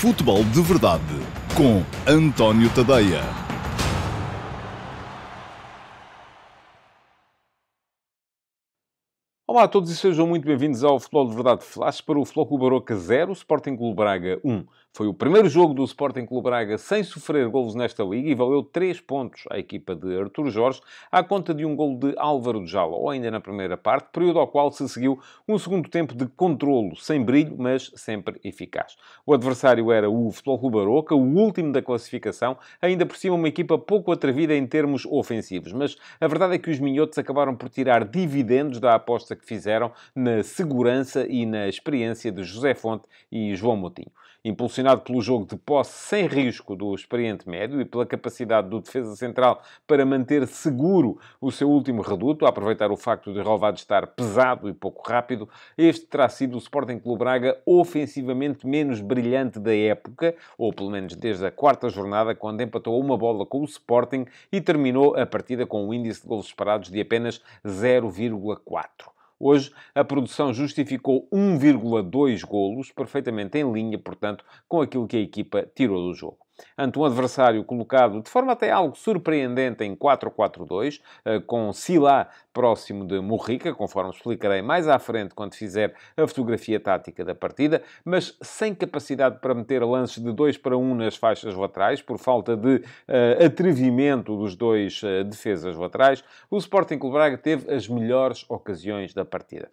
Futebol de Verdade com António Tadeia. Olá a todos e sejam muito bem-vindos ao Futebol de Verdade Flash para o Floco Baroca 0, Sporting Clube Braga 1. Foi o primeiro jogo do Sporting Clube Braga sem sofrer golos nesta liga e valeu 3 pontos à equipa de Artur Jorge à conta de um golo de Álvaro de Jala, ou ainda na primeira parte, período ao qual se seguiu um segundo tempo de controlo, sem brilho, mas sempre eficaz. O adversário era o Futebol Clube Baroca, o último da classificação, ainda por cima uma equipa pouco atrevida em termos ofensivos, mas a verdade é que os minhotos acabaram por tirar dividendos da aposta que fizeram na segurança e na experiência de José Fonte e João Moutinho. Impulsionado pelo jogo de posse sem risco do experiente médio e pela capacidade do defesa central para manter seguro o seu último reduto, a aproveitar o facto de Rovado estar pesado e pouco rápido, este terá sido o Sporting Clube Braga ofensivamente menos brilhante da época, ou pelo menos desde a quarta jornada, quando empatou uma bola com o Sporting e terminou a partida com um índice de gols separados de apenas 0,4. Hoje, a produção justificou 1,2 golos, perfeitamente em linha, portanto, com aquilo que a equipa tirou do jogo ante um adversário colocado de forma até algo surpreendente em 4-4-2, eh, com Sila próximo de Morrica, conforme explicarei mais à frente quando fizer a fotografia tática da partida, mas sem capacidade para meter lances de 2 para 1 nas faixas laterais, por falta de uh, atrevimento dos dois uh, defesas laterais, o Sporting Clube Braga teve as melhores ocasiões da partida.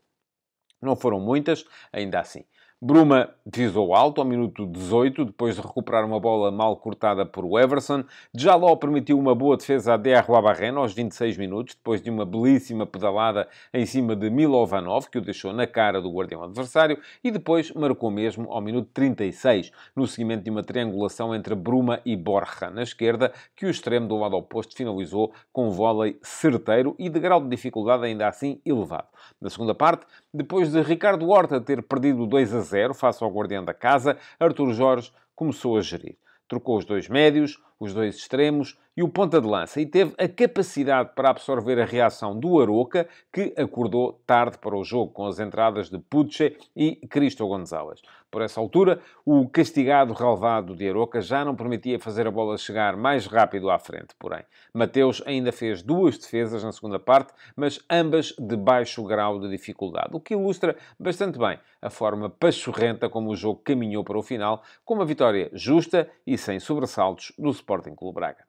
Não foram muitas, ainda assim. Bruma visou alto ao minuto 18, depois de recuperar uma bola mal cortada por Everson. Jaló permitiu uma boa defesa a DR Labarrena aos 26 minutos, depois de uma belíssima pedalada em cima de Milovanov, que o deixou na cara do guardião adversário, e depois marcou mesmo ao minuto 36, no seguimento de uma triangulação entre Bruma e Borja na esquerda, que o extremo do lado oposto finalizou com um vôlei certeiro e de grau de dificuldade ainda assim elevado. Na segunda parte, depois de Ricardo Horta ter perdido 2 a 0 face ao Guardião da Casa, Arthur Jorge começou a gerir. Trocou os dois médios, os dois extremos e o ponta de lança, e teve a capacidade para absorver a reação do Aroca, que acordou tarde para o jogo, com as entradas de Puche e Cristo Gonzalez. Por essa altura, o castigado relevado de Aroca já não permitia fazer a bola chegar mais rápido à frente, porém. Mateus ainda fez duas defesas na segunda parte, mas ambas de baixo grau de dificuldade, o que ilustra bastante bem a forma pachorrenta como o jogo caminhou para o final, com uma vitória justa e sem sobressaltos do Sporting. Sporting Clube Braga.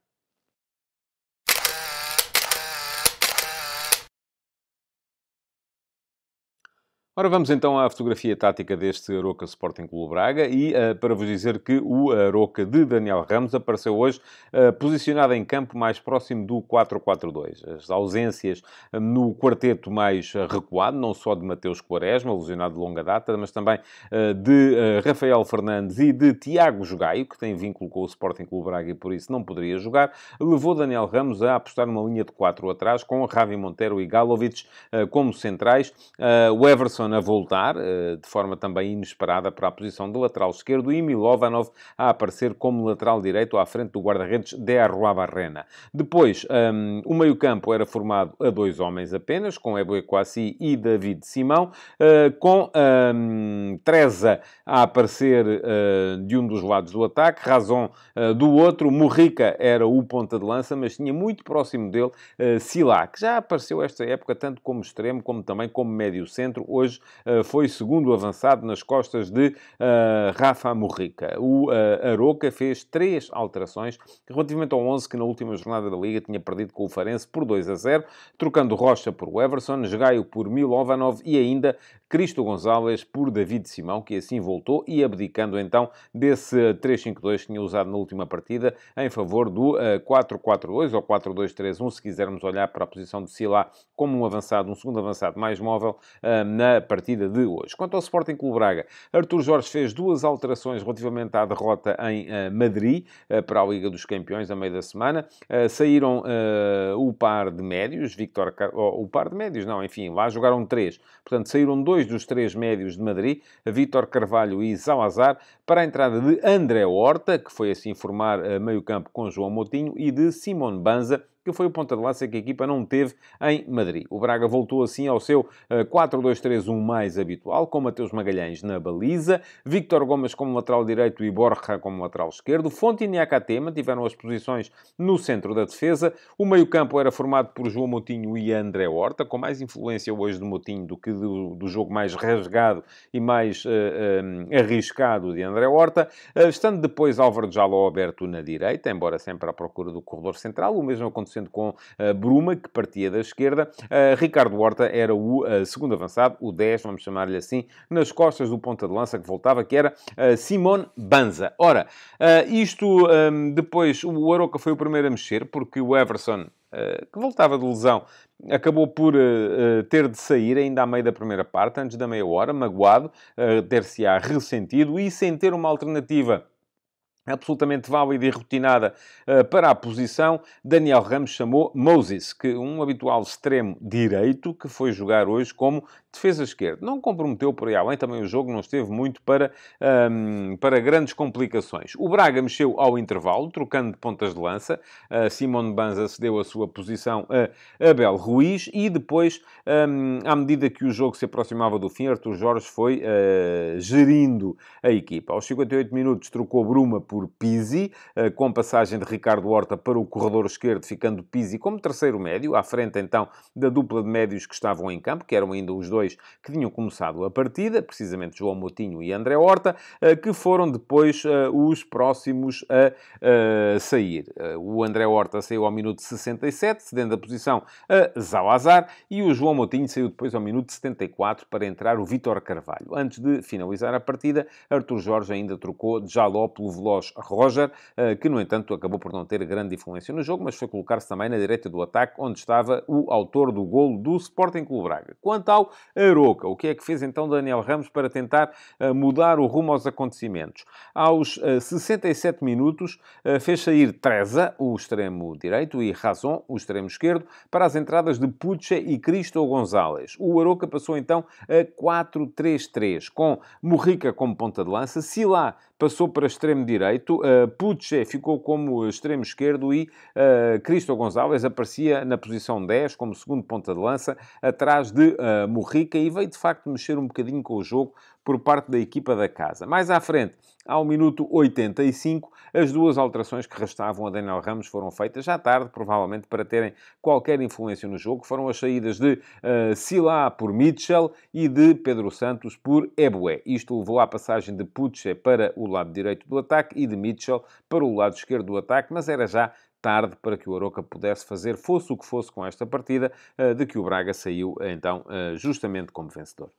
Ora, vamos então à fotografia tática deste Aroca Sporting Clube Braga e uh, para vos dizer que o Aroca de Daniel Ramos apareceu hoje uh, posicionado em campo mais próximo do 4-4-2. As ausências eh, no quarteto mais recuado, não só de Mateus Quaresma, lesionado de longa data, mas também de Rafael Fernandes e de Tiago Jogaio, que tem vínculo com o Sporting Clube Braga e por isso não poderia jogar, levou Daniel Ramos a apostar numa linha de 4 atrás com Ravi Montero e Galovic como centrais, o Everson a voltar, eh, de forma também inesperada, para a posição de lateral esquerdo e Milovanov a aparecer como lateral direito à frente do guarda-redes de Arrua Barrena. Depois, um, ehm, o meio-campo era formado a dois homens apenas, com Eboe Kwasi e David Simão, eh, com um, ehm, Treza a aparecer eh, de um dos lados do ataque, Razon do outro, Morrica era o ponta de lança, mas tinha muito próximo dele Silá, que já apareceu esta época tanto como extremo, como também como médio centro. Hoje eh, foi segundo avançado nas costas de eh, Rafa Morrica. O eh, Aroca fez três alterações relativamente ao 11 que na última jornada da Liga tinha perdido com o Farense por 2 a 0, trocando Rocha por Everson, Gaio por Milovanov e ainda Cristo Gonzalez por David Simão, que assim voltou e abdicando então desse 3-5-2 eh, que tinha usado na última partida em favor do 4-4-2 eh, ou 4-2-3-1, se quisermos olhar para a posição de Silá como um avançado, um segundo avançado mais móvel eh, na partida de hoje. Quanto ao Sporting Clube Braga, Artur Jorge fez duas alterações relativamente à derrota em Madrid para a Liga dos Campeões a meio da semana. saíram o par de médios, Victor o par de médios, não, enfim, lá jogaram três. Portanto, saíram dois dois dos três médios de Madrid, Vítor Carvalho e Salazar, para a entrada de André Horta, que foi assim formar eh, meio-campo com João Moutinho, e de Simone Banza, que foi o ponta de lança que a equipa não teve em Madrid. O Braga voltou assim ao seu 4-2-3-1 eh, mais habitual, com Mateus Magalhães na baliza, Victor Gomes como lateral direito e Borja como lateral esquerdo. Fontina e Acatema tiveram as posições no centro da defesa. O meio-campo era formado por João Moutinho e André Horta, com mais influência hoje de Moutinho do que do, do jogo mais rasgado e mais uh, eh, um, eh, arriscado de André Horta. Uh, estando depois Álvaro Jaló aberto na direita, embora sempre à procura do corredor central. O mesmo aconteceu acontecendo com eh, Bruma, que partia da esquerda. Eh, Ricardo Horta era o eh, segundo avançado, o 10, vamos chamar-lhe assim, nas costas do ponta de lança que voltava, que era Simone Banza. Ora, isto ehm, depois, o Aroca foi o primeiro a mexer, porque o Everson que voltava de lesão, acabou por uh, ter de sair ainda à meia da primeira parte, antes da meia hora, magoado, uh, ter-se-á ressentido e sem ter uma alternativa absolutamente válida e rotinada uh, para a posição, Daniel Ramos chamou Moses, que um habitual extremo direito que foi jogar hoje como defesa esquerda. Não comprometeu por aí além, também o jogo não esteve muito para, um, ehm, para grandes complicações. O Braga mexeu ao intervalo, trocando de pontas de lança. Uh, Simone Banza cedeu a sua posição a Abel Ruiz e depois, um, ehm, à medida que o jogo se aproximava do fim, Artur Jorge foi uh, gerindo a equipa. Aos 58 minutos trocou Bruma por por Pisi, eh, com passagem de Ricardo Horta para o corredor esquerdo, ficando Pisi como terceiro médio, à frente então da dupla de médios que estavam em campo, que eram ainda os dois que tinham começado a partida, precisamente João Motinho e André Horta, eh, que foram depois eh, os próximos a sair. O André Horta saiu ao minuto 67, cedendo a posição a Zalazar, e o João Motinho saiu depois ao minuto 74 para entrar o Vitor Carvalho. Antes de finalizar a partida, Arthur Jorge ainda trocou Jaló pelo Veloz. Milos Roger, eh, que, no entanto, acabou por não ter grande influência no jogo, mas foi colocar-se também na direita do ataque, onde estava o autor do golo do Sporting Clube Braga. Quanto ao Aroca, o que é que fez então Daniel Ramos para tentar eh, mudar o rumo aos acontecimentos? Aos 67 eh, minutos, fez sair Treza, o extremo direito, e Razon, o extremo esquerdo, para as entradas de Pucha e Cristo Gonzalez. O Aroca passou então a 4-3-3, com Morrica como ponta de lança, Silá passou para extremo direito, direito, uh, ah, Puche é, ficou como extremo esquerdo e uh, Cristo Gonçalves aparecia na posição 10 como segundo ponta de lança, atrás de uh, ah, Morrica e veio de facto mexer um bocadinho com o jogo por parte da equipa da casa. Mais à frente, ao minuto 85, as duas alterações que restavam a Daniel Ramos foram feitas já tarde, provavelmente para terem qualquer influência no jogo. Foram as saídas de uh, eh, Sila por Mitchell e de Pedro Santos por Ebué. Isto levou à passagem de Puche para o lado direito do ataque e de Mitchell para o lado esquerdo do ataque, mas era já tarde para que o Aroca pudesse fazer, fosse o que fosse com esta partida, eh, de que o Braga saiu então eh, justamente como vencedor.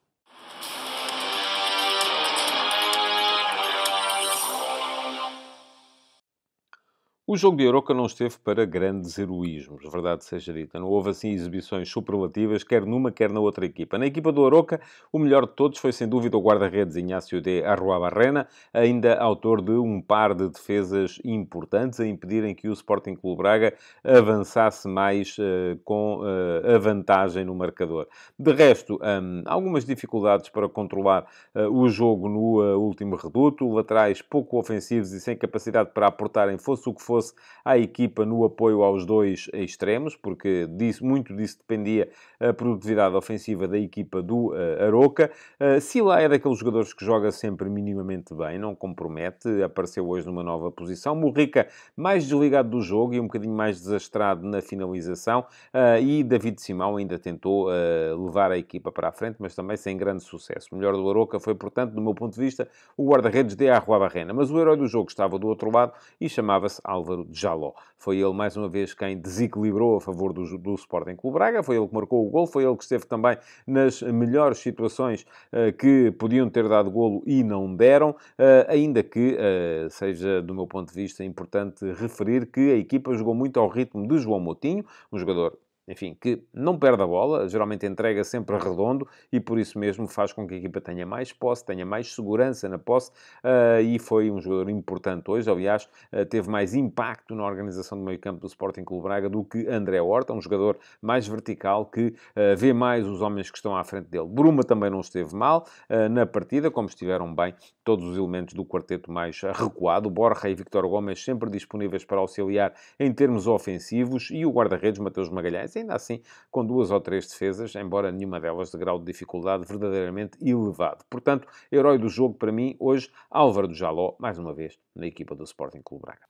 O jogo de Aroca não esteve para grandes heroísmos, verdade seja dita. Não houve assim exibições superlativas, quer numa, quer na outra equipa. Na equipa do Aroca, o melhor de todos foi sem dúvida o guarda-redes Inácio de Arruabarrena, ainda autor de um par de defesas importantes a impedirem que o Sporting Clube Braga avançasse mais uh, com uh, a vantagem no marcador. De resto, um, algumas dificuldades para controlar uh, o jogo no último reduto, laterais pouco ofensivos e sem capacidade para aportarem, fosse o que fosse fosse à equipa no apoio aos dois extremos, porque disso, muito disso dependia a produtividade ofensiva da equipa do uh, Aroca. Uh, eh, Sila é daqueles jogadores que joga sempre minimamente bem, não compromete, apareceu hoje numa nova posição. Morrica mais desligado do jogo e um bocadinho mais desastrado na finalização. Uh, e David Simão ainda tentou uh, levar a equipa para a frente, mas também sem grande sucesso. O melhor do Aroca foi, portanto, do meu ponto de vista, o guarda-redes de Arrua Barrena. Mas o herói do jogo estava do outro lado e chamava-se Álvaro. Álvaro Jaló. Foi ele, mais uma vez, quem desequilibrou a favor do, do Sporting Clube Braga, foi ele que marcou o gol, foi ele que esteve também nas melhores situações uh, que podiam ter dado golo e não deram, uh, ainda que uh, seja, do meu ponto de vista, importante referir que a equipa jogou muito ao ritmo de João Moutinho, um jogador enfim, que não perde a bola, geralmente entrega sempre redondo e por isso mesmo faz com que a equipa tenha mais posse, tenha mais segurança na posse uh, e foi um jogador importante hoje. Aliás, uh, teve mais impacto na organização do meio-campo do Sporting Clube Braga do que André Horta, um jogador mais vertical que uh, vê mais os homens que estão à frente dele. Bruma também não esteve mal na partida, como estiveram bem todos os elementos do quarteto mais recuado. Borja e Victor Gomes sempre disponíveis para auxiliar em termos ofensivos e o guarda-redes Mateus Magalhães ainda assim com duas ou três defesas, embora nenhuma delas de grau de dificuldade verdadeiramente elevado. Portanto, herói do jogo para mim hoje, Álvaro do Jaló, mais uma vez, na equipa do Sporting Clube Braga.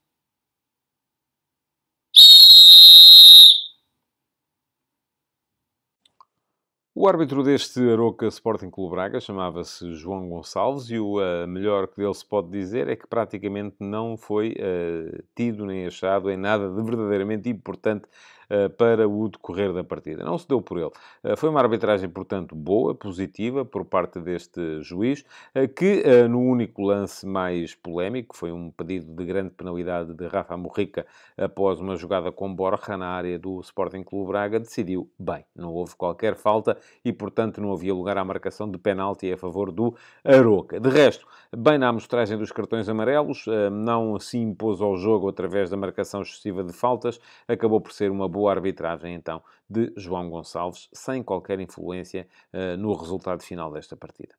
O árbitro deste Aroca Sporting Clube Braga chamava-se João Gonçalves e o uh, melhor que dele se pode dizer é que praticamente não foi uh, tido nem achado em nada de verdadeiramente importante eh, para o decorrer da partida. Não se deu por ele. Eh, foi uma arbitragem, portanto, boa, positiva por parte deste juiz, eh, que no único lance mais polémico, foi um pedido de grande penalidade de Rafa Morrica após uma jogada com Borja na área do Sporting Clube Braga, decidiu bem. Não houve qualquer falta e, portanto, não havia lugar à marcação de penalti a favor do Aroca. De resto, bem na amostragem dos cartões amarelos, não se impôs ao jogo através da marcação excessiva de faltas, acabou por ser uma boa boa arbitragem, então, de João Gonçalves, sem qualquer influência uh, no resultado final desta partida.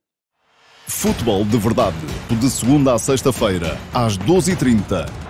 Futebol de Verdade, de segunda a sexta-feira, às 12h30.